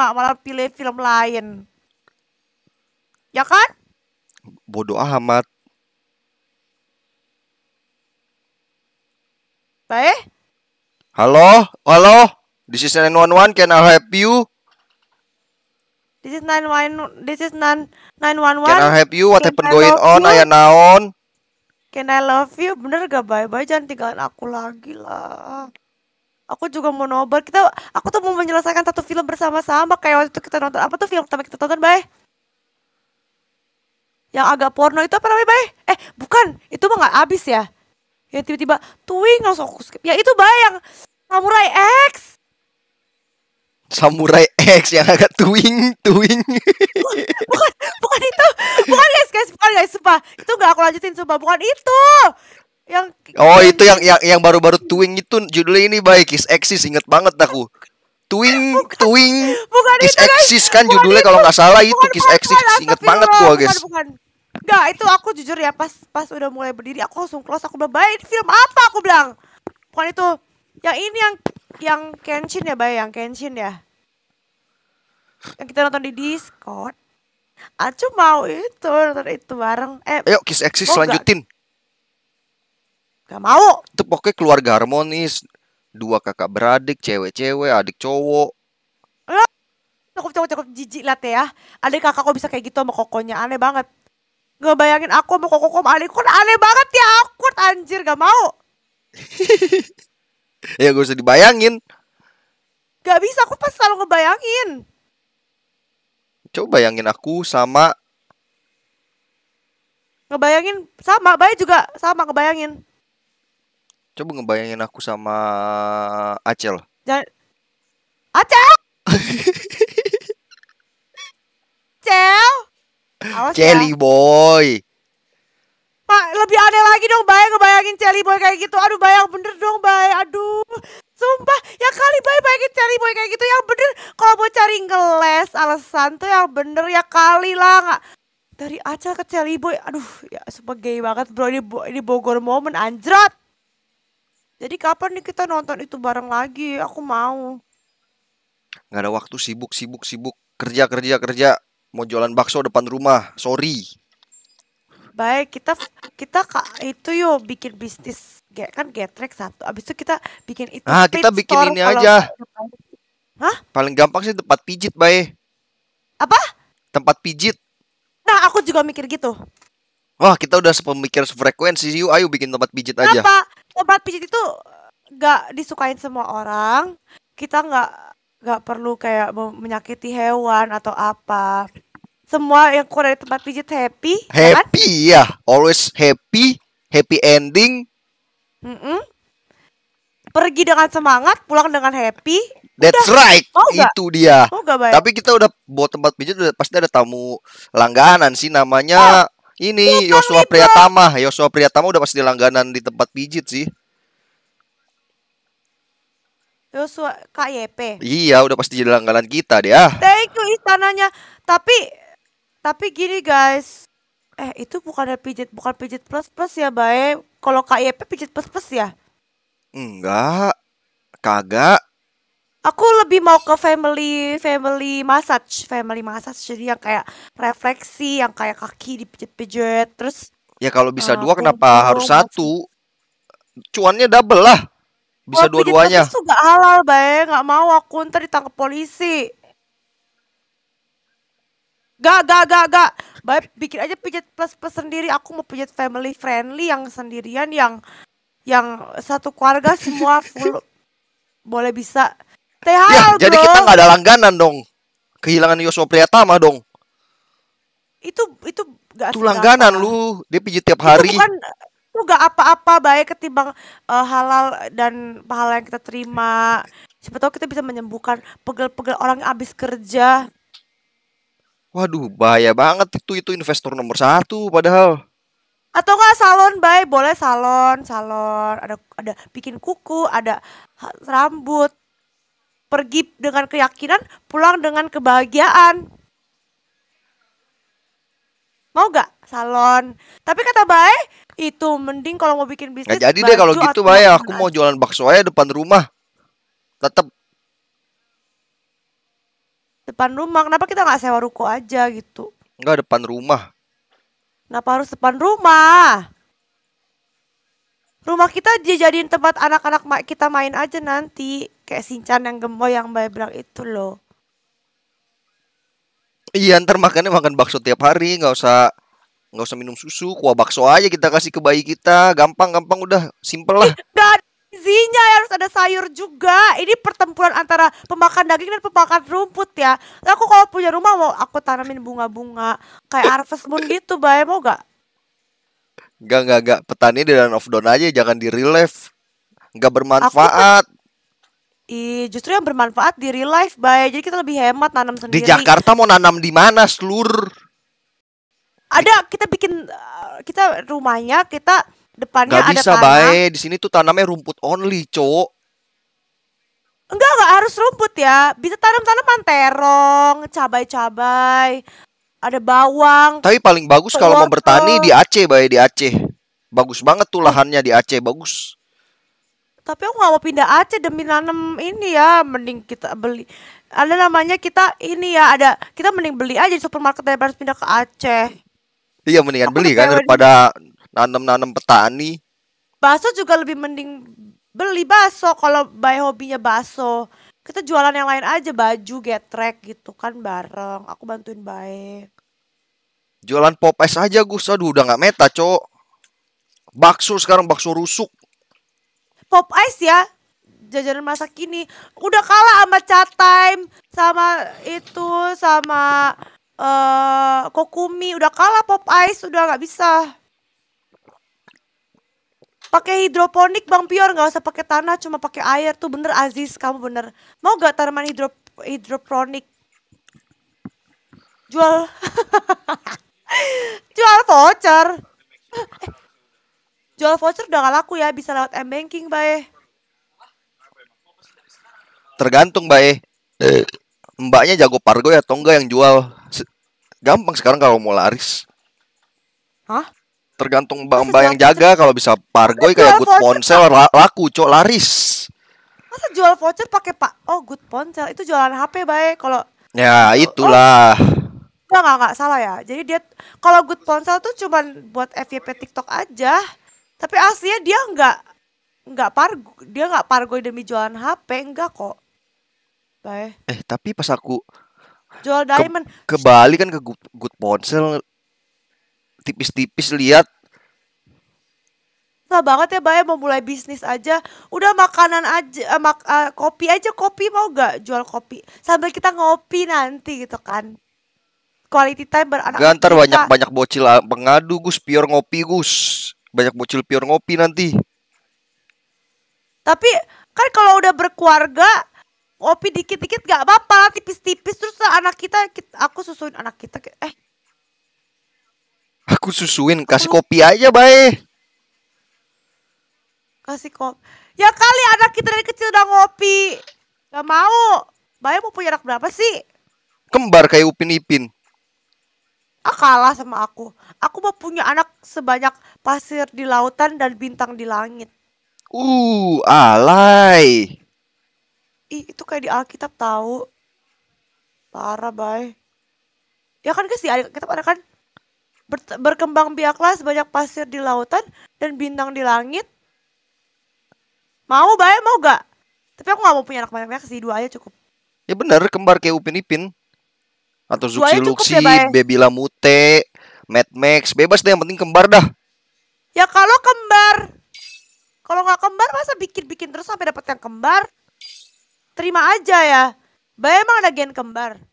sama, malah pilih film lain. Ya kan? Bodoh amat. baik Halo? Halo? This is 911, can I help you? This is 911, this is 911. Can I help you? What can happened I going on? Aya naon? Can I love you? Bener gak bye-bye, jangan tinggalin aku lagi lah. Aku juga mau nobar. Kita aku tuh mau menyelesaikan satu film bersama-sama kayak waktu itu kita nonton apa tuh film pertama kita tonton, Bay? Yang agak porno itu apa namanya, Bay? Eh, bukan. Itu mah nggak abis ya. Ya tiba-tiba tuing langsung aku skip. Ya itu, Bay, yang Samurai X. Samurai X yang agak tuing tuing. Bukan, bukan itu, bukan guys guys, bukan guys sumpah. Itu nggak aku lanjutin sumpah, bukan itu yang Oh, itu yang yang yang baru-baru twing itu judulnya ini baik is Exis inget banget aku. Twing bukan, twing bukan Kiss eksis Exis kan judulnya kalau nggak salah itu bukan, Kiss Exis inget banget gua, guys. Bukan, bukan. Gak, itu aku jujur ya pas pas udah mulai berdiri aku langsung close aku bilang, "Baik, film apa?" aku bilang. Bukan itu. Yang ini yang yang Kenshin ya, Bay, yang Kenshin ya. Yang kita nonton di Discord. Aku ah, mau itu nonton itu bareng. Eh, ayo Kiss Exis lanjutin. Gak? Gak mau. Itu pokoknya keluarga harmonis. Dua kakak beradik, cewek-cewek, adik cowok. Lo cukup cukup cukup jijik lah teh ya. Adik kakak kok bisa kayak gitu sama kokonya aneh banget. Gak bayangin aku sama kokok sama adik kok aneh banget ya aku anjir gak mau. ya gak usah dibayangin. Gak bisa aku pas selalu ngebayangin. Coba bayangin aku sama ngebayangin sama bayi juga sama ngebayangin Coba ngebayangin aku sama Acel. Acel! Acel! Awas ya. Celi ya. boy. Pak, lebih aneh lagi dong, Bay, ngebayangin Celi boy kayak gitu. Aduh, bayang bener dong, Bay. Aduh. Sumpah, ya kali Bay bayangin Celi boy kayak gitu yang bener. Kalau mau cari ngeles alasan tuh yang bener ya kali lah. Nggak. Dari Acel ke Celi boy. Aduh, ya sumpah gay banget, Bro. Ini, ini Bogor momen anjrot. Jadi kapan nih kita nonton itu bareng lagi? Aku mau. Gak ada waktu sibuk sibuk sibuk kerja kerja kerja mau jualan bakso depan rumah sorry baik kita kita kak itu yuk bikin bisnis gak kan getrek satu abis itu kita bikin itu ah kita bikin store ini aja Hah? paling gampang sih tempat pijit baik apa tempat pijit nah aku juga mikir gitu Wah kita udah sepemikir sefrekuensi yuk ayo bikin tempat pijit aja Kenapa? tempat pijit itu eh, gak disukain semua orang kita nggak nggak perlu kayak menyakiti hewan atau apa semua yang keluar dari tempat pijit happy happy ya kan? ya. always happy happy ending mm -mm. pergi dengan semangat pulang dengan happy That's udah. right, itu dia. Oh, Tapi kita udah buat tempat pijit udah pasti ada tamu langganan sih namanya eh, ini ya, kan Yosua gitu. Priyatama. Yosua Priyatama udah pasti langganan di tempat pijit sih. Yosua KYP. Iya, udah pasti jadi langganan kita dia. Thank you istananya. Tapi tapi gini guys. Eh, itu bukan pijit, bukan pijit plus plus ya, Bae. Kalau KYP pijit plus plus ya? Enggak. Kagak. Aku lebih mau ke family family massage, family massage jadi yang kayak refleksi, yang kayak kaki dipijet-pijet, terus Ya kalau bisa uh, dua kenapa harus satu? Cuannya double lah. Bisa dua-duanya. Itu gak halal, Bay. Gak mau aku ntar ditangkap polisi. Gak, gak, gak, gak. Bay, bikin aja pijat plus plus sendiri. Aku mau pijat family friendly yang sendirian, yang yang satu keluarga semua full boleh bisa ya, jadi kita nggak ada langganan dong kehilangan Yosua Priyatama dong itu itu gak itu langganan apa. lu dia pijit tiap hari itu bukan itu gak apa-apa baik ketimbang uh, halal dan pahala yang kita terima siapa tahu kita bisa menyembuhkan pegel-pegel orang yang abis kerja Waduh, bahaya banget itu itu investor nomor satu padahal. Atau enggak salon, baik boleh salon, salon, ada ada bikin kuku, ada rambut, pergi dengan keyakinan, pulang dengan kebahagiaan. Mau gak salon? Tapi kata Bae, itu mending kalau mau bikin bisnis. Gak jadi deh kalau gitu Bae, aku mau jualan bakso aja depan rumah. Tetap depan rumah. Kenapa kita gak sewa ruko aja gitu? Enggak depan rumah. Kenapa harus depan rumah? rumah kita dia jadiin tempat anak-anak kita main aja nanti kayak sinchan yang gemoy yang mbak bilang itu loh iya ntar makannya makan bakso tiap hari nggak usah nggak usah minum susu kuah bakso aja kita kasih ke bayi kita gampang gampang udah simple lah Gak ya, harus ada sayur juga ini pertempuran antara pemakan daging dan pemakan rumput ya aku kalau punya rumah mau aku tanamin bunga-bunga kayak harvest moon gitu bay mau gak Gak gak gak Petani di run off down aja, jangan di relive. Gak bermanfaat. Aku... i, justru yang bermanfaat di real life, bay. Jadi kita lebih hemat nanam sendiri. Di Jakarta mau nanam di mana, seluruh? Ada, kita bikin eh, kita rumahnya kita depannya Gak ada bisa, tanah. bay. Di sini tuh tanamnya rumput only, cowok. Enggak, enggak harus rumput ya. Bisa tanam-tanaman terong, cabai-cabai, ada bawang. Tapi paling bagus kalau mau bertani di Aceh, Bay, di Aceh. Bagus banget tuh lahannya di Aceh, bagus. Tapi aku nggak mau pindah Aceh demi nanam ini ya, mending kita beli. Ada namanya kita ini ya, ada kita mending beli aja di supermarket daripada pindah ke Aceh. Iya, mendingan beli kan daripada nanam-nanam petani. Baso juga lebih mending beli baso kalau bay hobinya baso kita jualan yang lain aja baju getrek gitu kan bareng aku bantuin baik jualan pop ice aja Gus aduh udah nggak meta cok bakso sekarang bakso rusuk pop ice ya jajanan masa kini udah kalah sama chat time sama itu sama eh uh, kokumi udah kalah pop ice udah nggak bisa pakai hidroponik Bang Pior nggak usah pakai tanah cuma pakai air tuh bener Aziz kamu bener mau gak tanaman hidro hidroponik jual jual voucher eh, jual voucher udah gak laku ya bisa lewat m banking bae tergantung bae eh, mbaknya jago pargo ya Tongga yang jual gampang sekarang kalau mau laris hah tergantung mbak mbak yang jaga kalau bisa pargoi kayak good ponsel laku cok laris masa jual voucher pakai pak oh good ponsel itu jualan hp baik kalau ya itulah oh, Enggak, enggak, salah ya. Jadi dia kalau good ponsel tuh cuman buat FYP TikTok aja. Tapi aslinya dia enggak enggak pargo, dia enggak pargoi demi jualan HP, enggak kok. Baik. Eh, tapi pas aku jual diamond ke, ke Bali kan ke good, good ponsel tipis-tipis lihat Nah banget ya Baya mau mulai bisnis aja. Udah makanan aja, uh, mak uh, kopi aja kopi mau gak jual kopi sambil kita ngopi nanti gitu kan. Quality time beranak. Gantar banyak banyak bocil ah, pengadu Gus, pior ngopi Gus. Banyak bocil pior ngopi nanti. Tapi kan kalau udah berkeluarga ngopi dikit-dikit gak apa-apa tipis-tipis terus anak kita, kita aku susuin anak kita eh Aku susuin, kasih kopi aja, bye. Kasih kopi. Ya kali anak kita dari kecil udah ngopi. Gak mau. Bye mau punya anak berapa sih? Kembar kayak Upin Ipin. Ah kalah sama aku. Aku mau punya anak sebanyak pasir di lautan dan bintang di langit. Uh, alay. Ih, itu kayak di Alkitab tahu. Parah, bay. Ya kan guys, di Alkitab ada kan berkembang biaklah sebanyak pasir di lautan dan bintang di langit. Mau bae mau gak? Tapi aku gak mau punya anak banyak-banyak sih, dua aja cukup. Ya bener, kembar kayak Upin Ipin. Atau Zuxi ya, Luxi, ya, Baby Lamute, Mad Max, bebas deh yang penting kembar dah. Ya kalau kembar, kalau nggak kembar masa bikin-bikin terus sampai dapat yang kembar? Terima aja ya. Bae emang ada gen kembar.